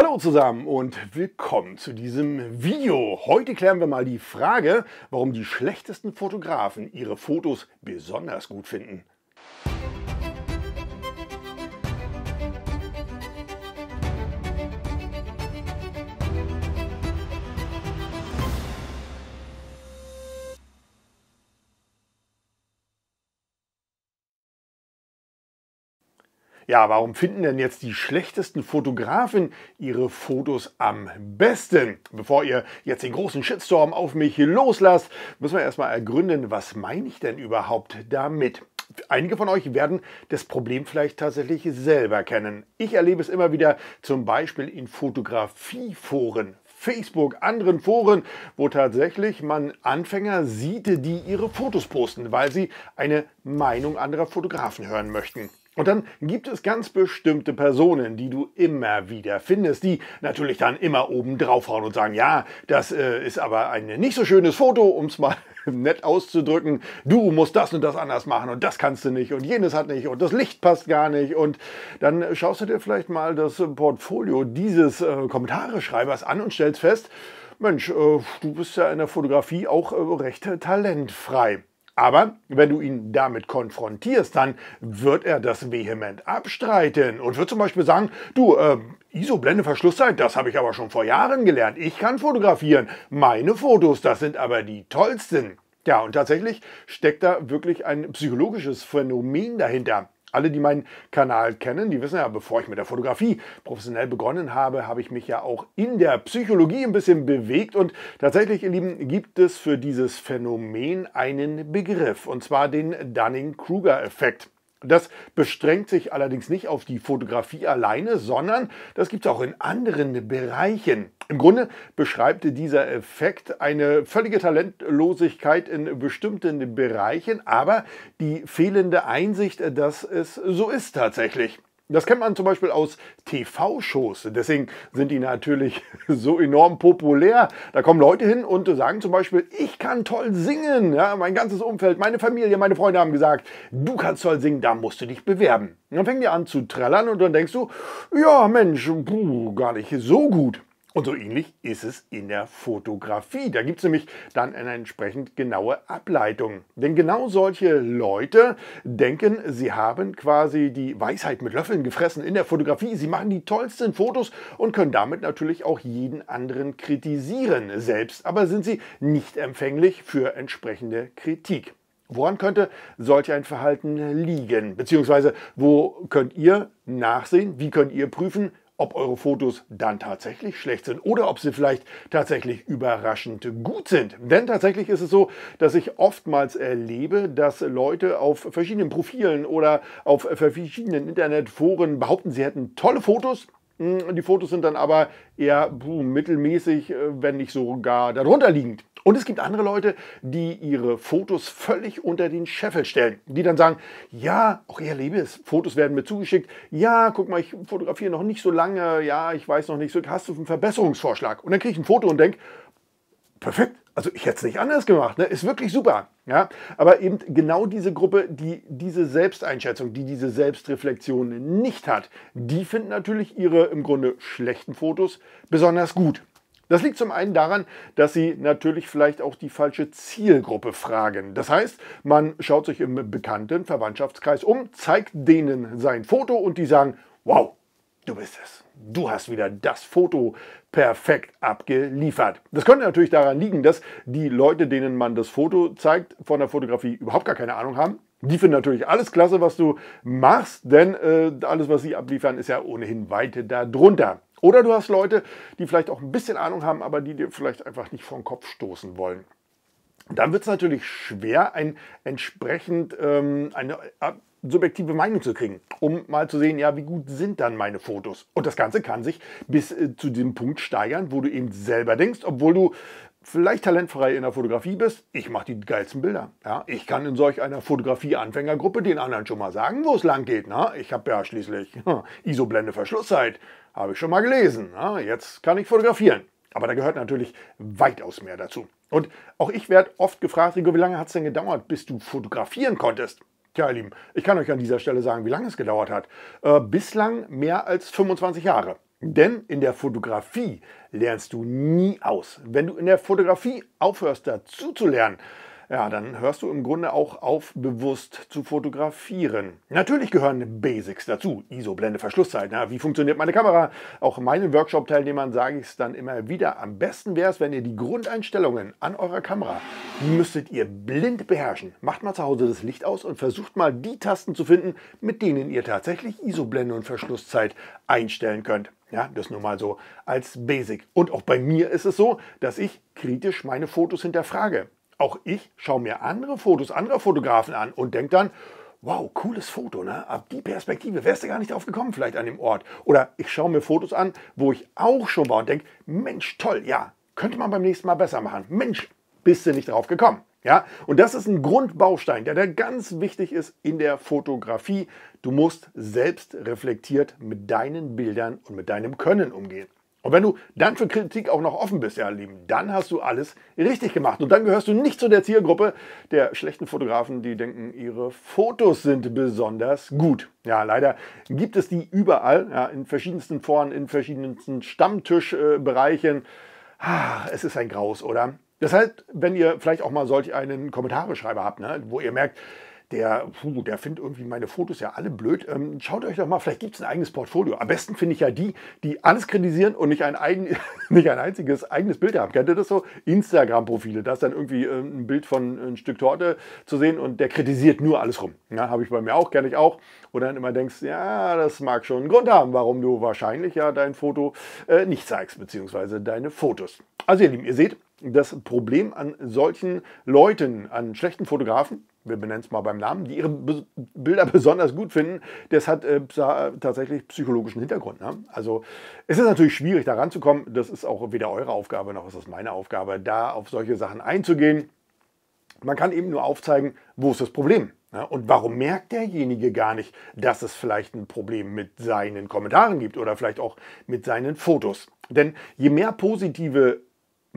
Hallo zusammen und willkommen zu diesem Video. Heute klären wir mal die Frage, warum die schlechtesten Fotografen ihre Fotos besonders gut finden. Ja, warum finden denn jetzt die schlechtesten Fotografen ihre Fotos am besten? Bevor ihr jetzt den großen Shitstorm auf mich loslasst, müssen wir erstmal ergründen, was meine ich denn überhaupt damit? Einige von euch werden das Problem vielleicht tatsächlich selber kennen. Ich erlebe es immer wieder zum Beispiel in Fotografieforen. Facebook, anderen Foren, wo tatsächlich man Anfänger sieht, die ihre Fotos posten, weil sie eine Meinung anderer Fotografen hören möchten. Und dann gibt es ganz bestimmte Personen, die du immer wieder findest, die natürlich dann immer oben draufhauen und sagen, ja, das äh, ist aber ein nicht so schönes Foto, um es mal nett auszudrücken. Du musst das und das anders machen und das kannst du nicht und jenes hat nicht und das Licht passt gar nicht. Und dann schaust du dir vielleicht mal das Portfolio dieses äh, Kommentareschreibers an und stellst fest, Mensch, äh, du bist ja in der Fotografie auch äh, recht talentfrei. Aber wenn du ihn damit konfrontierst, dann wird er das vehement abstreiten und wird zum Beispiel sagen, du, äh, ISO-Blende Verschlusszeit, das habe ich aber schon vor Jahren gelernt. Ich kann fotografieren. Meine Fotos, das sind aber die tollsten. Ja, und tatsächlich steckt da wirklich ein psychologisches Phänomen dahinter. Alle, die meinen Kanal kennen, die wissen ja, bevor ich mit der Fotografie professionell begonnen habe, habe ich mich ja auch in der Psychologie ein bisschen bewegt. Und tatsächlich, ihr Lieben, gibt es für dieses Phänomen einen Begriff, und zwar den Dunning-Kruger-Effekt. Das bestrengt sich allerdings nicht auf die Fotografie alleine, sondern das gibt es auch in anderen Bereichen. Im Grunde beschreibt dieser Effekt eine völlige Talentlosigkeit in bestimmten Bereichen, aber die fehlende Einsicht, dass es so ist tatsächlich. Das kennt man zum Beispiel aus TV-Shows. Deswegen sind die natürlich so enorm populär. Da kommen Leute hin und sagen zum Beispiel, ich kann toll singen. Ja, mein ganzes Umfeld, meine Familie, meine Freunde haben gesagt, du kannst toll singen, da musst du dich bewerben. Und dann fängt die an zu trällern und dann denkst du, ja Mensch, puh, gar nicht so gut. Und so ähnlich ist es in der Fotografie. Da gibt es nämlich dann eine entsprechend genaue Ableitung. Denn genau solche Leute denken, sie haben quasi die Weisheit mit Löffeln gefressen in der Fotografie. Sie machen die tollsten Fotos und können damit natürlich auch jeden anderen kritisieren. Selbst aber sind sie nicht empfänglich für entsprechende Kritik. Woran könnte solch ein Verhalten liegen? Beziehungsweise wo könnt ihr nachsehen? Wie könnt ihr prüfen, ob eure Fotos dann tatsächlich schlecht sind oder ob sie vielleicht tatsächlich überraschend gut sind. Denn tatsächlich ist es so, dass ich oftmals erlebe, dass Leute auf verschiedenen Profilen oder auf verschiedenen Internetforen behaupten, sie hätten tolle Fotos, hm, die Fotos sind dann aber eher mittelmäßig, äh, wenn nicht sogar darunter liegend. Und es gibt andere Leute, die ihre Fotos völlig unter den Scheffel stellen, die dann sagen, ja, auch ihr Liebes, Fotos werden mir zugeschickt, ja, guck mal, ich fotografiere noch nicht so lange, ja, ich weiß noch nicht so, hast du einen Verbesserungsvorschlag? Und dann kriege ich ein Foto und denke, perfekt, also ich hätte es nicht anders gemacht, ne? ist wirklich super. Ja? Aber eben genau diese Gruppe, die diese Selbsteinschätzung, die diese Selbstreflexion nicht hat, die finden natürlich ihre im Grunde schlechten Fotos besonders gut. Das liegt zum einen daran, dass Sie natürlich vielleicht auch die falsche Zielgruppe fragen. Das heißt, man schaut sich im bekannten Verwandtschaftskreis um, zeigt denen sein Foto und die sagen, wow, du bist es. Du hast wieder das Foto perfekt abgeliefert. Das könnte natürlich daran liegen, dass die Leute, denen man das Foto zeigt, von der Fotografie überhaupt gar keine Ahnung haben. Die finden natürlich alles klasse, was du machst, denn äh, alles, was sie abliefern, ist ja ohnehin weit darunter. Oder du hast Leute, die vielleicht auch ein bisschen Ahnung haben, aber die dir vielleicht einfach nicht vor den Kopf stoßen wollen. Dann wird es natürlich schwer, ein, entsprechend ähm, eine äh, subjektive Meinung zu kriegen, um mal zu sehen, ja, wie gut sind dann meine Fotos. Und das Ganze kann sich bis äh, zu dem Punkt steigern, wo du eben selber denkst, obwohl du vielleicht talentfrei in der Fotografie bist, ich mache die geilsten Bilder. Ja, ich kann in solch einer Fotografie-Anfängergruppe den anderen schon mal sagen, wo es lang geht. Na? Ne? Ich habe ja schließlich ISO-Blende-Verschlusszeit habe ich schon mal gelesen. Ja, ne? jetzt kann ich fotografieren. Aber da gehört natürlich weitaus mehr dazu. Und auch ich werde oft gefragt, Rico, wie lange hat es denn gedauert, bis du fotografieren konntest? Tja, ihr Lieben, ich kann euch an dieser Stelle sagen, wie lange es gedauert hat. Äh, bislang mehr als 25 Jahre. Denn in der Fotografie lernst du nie aus. Wenn du in der Fotografie aufhörst, dazu zu lernen, ja, dann hörst du im Grunde auch auf, bewusst zu fotografieren. Natürlich gehören Basics dazu. ISO-Blende, Verschlusszeit, na, wie funktioniert meine Kamera? Auch meinen Workshop-Teilnehmern sage ich es dann immer wieder. Am besten wäre es, wenn ihr die Grundeinstellungen an eurer Kamera, müsstet ihr blind beherrschen. Macht mal zu Hause das Licht aus und versucht mal die Tasten zu finden, mit denen ihr tatsächlich ISO-Blende und Verschlusszeit einstellen könnt. Ja, das nur mal so als Basic. Und auch bei mir ist es so, dass ich kritisch meine Fotos hinterfrage. Auch ich schaue mir andere Fotos anderer Fotografen an und denke dann, wow, cooles Foto, ne? Ab die Perspektive wärst du gar nicht drauf gekommen, vielleicht an dem Ort. Oder ich schaue mir Fotos an, wo ich auch schon war und denke, Mensch, toll, ja, könnte man beim nächsten Mal besser machen. Mensch, bist du nicht drauf gekommen. Ja, und das ist ein Grundbaustein, der, der ganz wichtig ist in der Fotografie. Du musst selbst reflektiert mit deinen Bildern und mit deinem Können umgehen. Und wenn du dann für Kritik auch noch offen bist, ja, Lieben, dann hast du alles richtig gemacht. Und dann gehörst du nicht zu der Zielgruppe der schlechten Fotografen, die denken, ihre Fotos sind besonders gut. Ja, leider gibt es die überall, ja, in verschiedensten Foren, in verschiedensten Stammtischbereichen. Ah, es ist ein Graus, oder? Deshalb, wenn ihr vielleicht auch mal solch einen Kommentarbeschreiber habt, ne, wo ihr merkt, der, puh, der findet irgendwie meine Fotos ja alle blöd. Ähm, schaut euch doch mal, vielleicht gibt es ein eigenes Portfolio. Am besten finde ich ja die, die alles kritisieren und nicht ein, eigen, nicht ein einziges eigenes Bild haben. Kennt ihr das so? Instagram-Profile, da ist dann irgendwie äh, ein Bild von ein Stück Torte zu sehen und der kritisiert nur alles rum. Ja, Habe ich bei mir auch, kenne ich auch. Und dann immer denkst, ja, das mag schon einen Grund haben, warum du wahrscheinlich ja dein Foto äh, nicht zeigst, beziehungsweise deine Fotos. Also ihr Lieben, ihr seht, das Problem an solchen Leuten, an schlechten Fotografen, wir benennen es mal beim Namen, die ihre Be Bilder besonders gut finden, das hat äh, tatsächlich psychologischen Hintergrund. Ne? Also es ist natürlich schwierig, da ranzukommen. Das ist auch weder eure Aufgabe noch ist das meine Aufgabe, da auf solche Sachen einzugehen. Man kann eben nur aufzeigen, wo ist das Problem. Ne? Und warum merkt derjenige gar nicht, dass es vielleicht ein Problem mit seinen Kommentaren gibt oder vielleicht auch mit seinen Fotos? Denn je mehr positive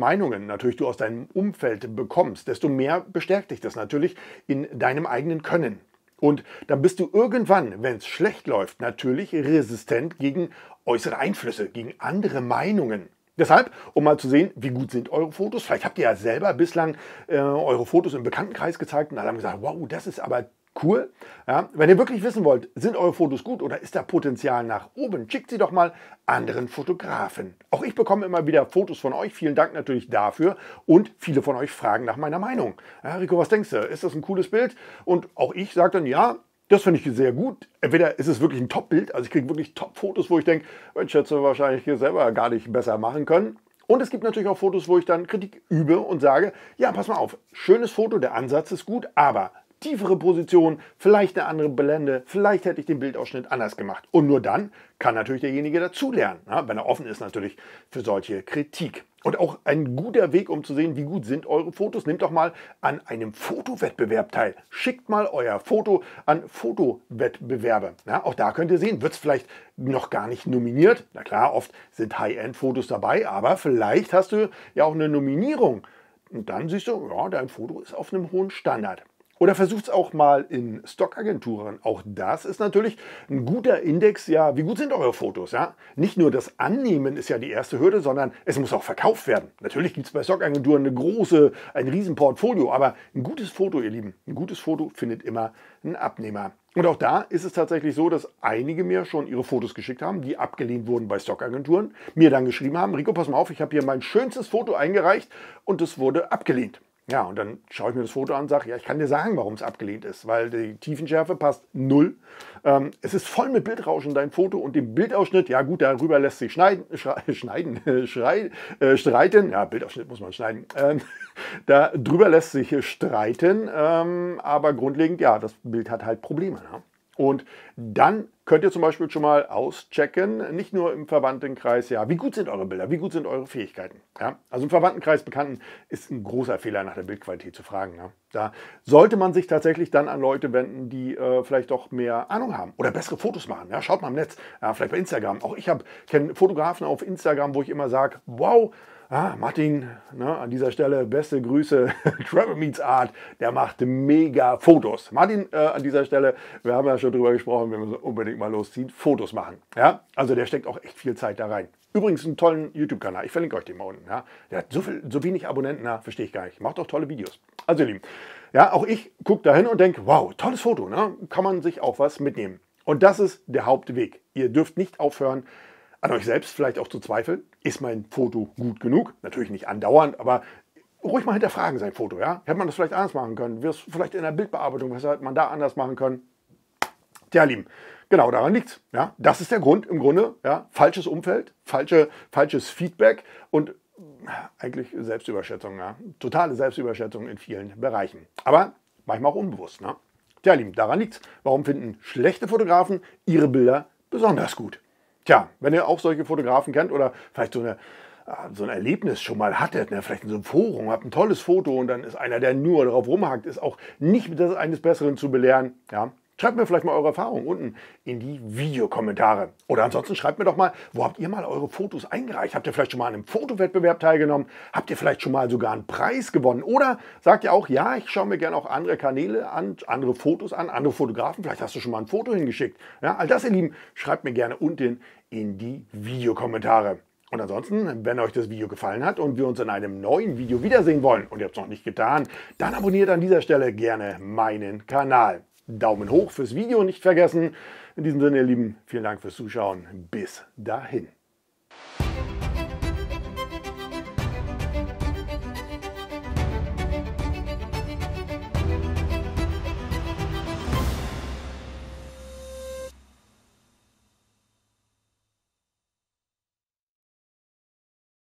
Meinungen natürlich du aus deinem Umfeld bekommst, desto mehr bestärkt dich das natürlich in deinem eigenen Können. Und dann bist du irgendwann, wenn es schlecht läuft, natürlich resistent gegen äußere Einflüsse, gegen andere Meinungen. Deshalb, um mal zu sehen, wie gut sind eure Fotos. Vielleicht habt ihr ja selber bislang äh, eure Fotos im Bekanntenkreis gezeigt und alle haben gesagt, wow, das ist aber cool. Ja, wenn ihr wirklich wissen wollt, sind eure Fotos gut oder ist da Potenzial nach oben, schickt sie doch mal anderen Fotografen. Auch ich bekomme immer wieder Fotos von euch. Vielen Dank natürlich dafür. Und viele von euch fragen nach meiner Meinung. Ja, Rico, was denkst du? Ist das ein cooles Bild? Und auch ich sage dann, ja, das finde ich sehr gut. Entweder ist es wirklich ein Top-Bild, also ich kriege wirklich Top-Fotos, wo ich denke, mein Schätze wahrscheinlich hier selber gar nicht besser machen können. Und es gibt natürlich auch Fotos, wo ich dann Kritik übe und sage, ja, pass mal auf, schönes Foto, der Ansatz ist gut, aber tiefere Position, vielleicht eine andere Blende, vielleicht hätte ich den Bildausschnitt anders gemacht. Und nur dann kann natürlich derjenige dazulernen, wenn er offen ist natürlich für solche Kritik. Und auch ein guter Weg, um zu sehen, wie gut sind eure Fotos. Nehmt doch mal an einem Fotowettbewerb teil. Schickt mal euer Foto an Fotowettbewerbe. Ja, auch da könnt ihr sehen, wird es vielleicht noch gar nicht nominiert. Na klar, oft sind High-End-Fotos dabei, aber vielleicht hast du ja auch eine Nominierung. Und dann siehst du, ja, dein Foto ist auf einem hohen Standard. Oder versucht es auch mal in Stockagenturen. Auch das ist natürlich ein guter Index. Ja, wie gut sind eure Fotos? Ja? Nicht nur das Annehmen ist ja die erste Hürde, sondern es muss auch verkauft werden. Natürlich gibt es bei Stockagenturen eine große, ein Riesenportfolio, aber ein gutes Foto, ihr Lieben, ein gutes Foto findet immer einen Abnehmer. Und auch da ist es tatsächlich so, dass einige mir schon ihre Fotos geschickt haben, die abgelehnt wurden bei Stockagenturen, mir dann geschrieben haben, Rico, pass mal auf, ich habe hier mein schönstes Foto eingereicht und es wurde abgelehnt. Ja, und dann schaue ich mir das Foto an und sage, ja, ich kann dir sagen, warum es abgelehnt ist, weil die Tiefenschärfe passt null. Ähm, es ist voll mit Bildrauschen, dein Foto und dem Bildausschnitt. Ja, gut, darüber lässt sich schneiden, schneiden, äh, streiten. Ja, Bildausschnitt muss man schneiden. Ähm, darüber lässt sich streiten, ähm, aber grundlegend, ja, das Bild hat halt Probleme. Ne? Und dann könnt ihr zum Beispiel schon mal auschecken, nicht nur im Verwandtenkreis, ja, wie gut sind eure Bilder, wie gut sind eure Fähigkeiten. Ja? Also im Verwandtenkreis, Bekannten ist ein großer Fehler, nach der Bildqualität zu fragen. Ja? Ne? Da sollte man sich tatsächlich dann an Leute wenden, die äh, vielleicht doch mehr Ahnung haben oder bessere Fotos machen. Ja? Schaut mal im Netz, ja, vielleicht bei Instagram. Auch ich kenne Fotografen auf Instagram, wo ich immer sage, wow, Ah, Martin, ne, an dieser Stelle beste Grüße. Travel Meets Art, der macht mega Fotos. Martin, äh, an dieser Stelle, wir haben ja schon drüber gesprochen, wenn wir so unbedingt mal losziehen, Fotos machen. Ja, also der steckt auch echt viel Zeit da rein. Übrigens einen tollen YouTube-Kanal, ich verlinke euch den mal unten. Ja? Der hat so, viel, so wenig Abonnenten, na, verstehe ich gar nicht. Macht auch tolle Videos. Also ihr Lieben, ja, auch ich gucke da hin und denke, wow, tolles Foto, ne? kann man sich auch was mitnehmen. Und das ist der Hauptweg. Ihr dürft nicht aufhören, an euch selbst vielleicht auch zu zweifeln, ist mein Foto gut genug? Natürlich nicht andauernd, aber ruhig mal hinterfragen sein Foto, ja? Hätte man das vielleicht anders machen können? es vielleicht in der Bildbearbeitung, was hätte man da anders machen können? Tja, Lieben, genau daran liegt's. Ja, das ist der Grund im Grunde. Ja, falsches Umfeld, falsche, falsches Feedback und eigentlich Selbstüberschätzung. Ja, totale Selbstüberschätzung in vielen Bereichen. Aber manchmal auch unbewusst. Ne? Tja, Lieben, daran liegt es. Warum finden schlechte Fotografen ihre Bilder besonders gut? Tja, wenn ihr auch solche Fotografen kennt oder vielleicht so eine ah, so ein Erlebnis schon mal hattet, ne? vielleicht in so einem Forum, habt ein tolles Foto und dann ist einer, der nur darauf rumhackt, ist auch nicht mit eines Besseren zu belehren. Ja? Schreibt mir vielleicht mal eure Erfahrungen unten in die Videokommentare. Oder ansonsten schreibt mir doch mal, wo habt ihr mal eure Fotos eingereicht? Habt ihr vielleicht schon mal an einem Fotowettbewerb teilgenommen? Habt ihr vielleicht schon mal sogar einen Preis gewonnen? Oder sagt ihr auch, ja, ich schaue mir gerne auch andere Kanäle an, andere Fotos an, andere Fotografen. Vielleicht hast du schon mal ein Foto hingeschickt. Ja, all das, ihr Lieben, schreibt mir gerne unten in die Videokommentare. Und ansonsten, wenn euch das Video gefallen hat und wir uns in einem neuen Video wiedersehen wollen und ihr habt es noch nicht getan, dann abonniert an dieser Stelle gerne meinen Kanal. Daumen hoch fürs Video nicht vergessen. In diesem Sinne, ihr Lieben, vielen Dank fürs Zuschauen. Bis dahin.